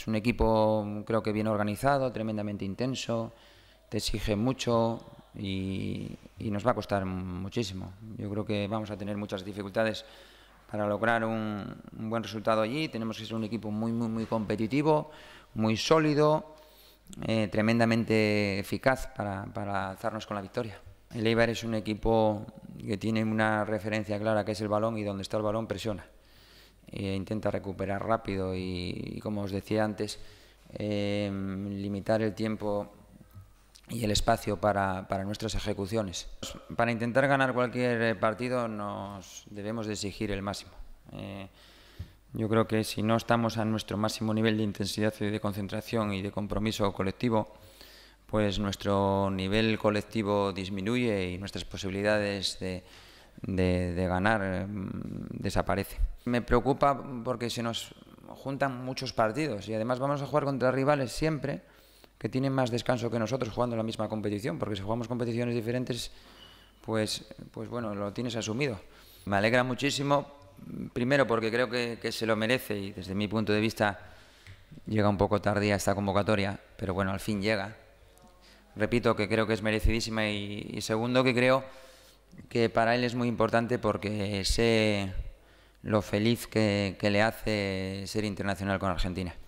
Es un equipo, creo que bien organizado, tremendamente intenso, te exige mucho y, nos va a costar muchísimo. Yo creo que vamos a tener muchas dificultades para lograr un, buen resultado allí. Tenemos que ser un equipo muy, muy, muy competitivo, muy sólido, eh, tremendamente eficaz para, para alzarnos con la victoria. El Eibar es un equipo que tiene una referencia clara que es el balón y donde está el balón presiona e intenta recuperar rápido y, como os decía antes, em, limitar el tiempo y el espacio para, nuestras ejecuciones. Para intentar ganar cualquier eh, partido nos debemos de exigir el máximo. Eh, yo creo que si no estamos a nuestro máximo nivel de intensidad y de concentración y de compromiso colectivo, pues nuestro nivel colectivo disminuye y nuestras posibilidades de, de, ganar eh, desaparece. Me preocupa porque se nos juntan muchos partidos y además vamos a jugar contra rivales siempre que tienen más descanso que nosotros jugando la misma competición, porque si jugamos competiciones diferentes, pues, pues bueno, lo tienes asumido. Me alegra muchísimo, primero porque creo que, se lo merece y desde mi punto de vista llega un poco tardía esta convocatoria, pero bueno, al fin llega. Repito que creo que es merecidísima y segundo que creo que para él es muy importante porque sé lo feliz que, le hace ser internacional con Argentina.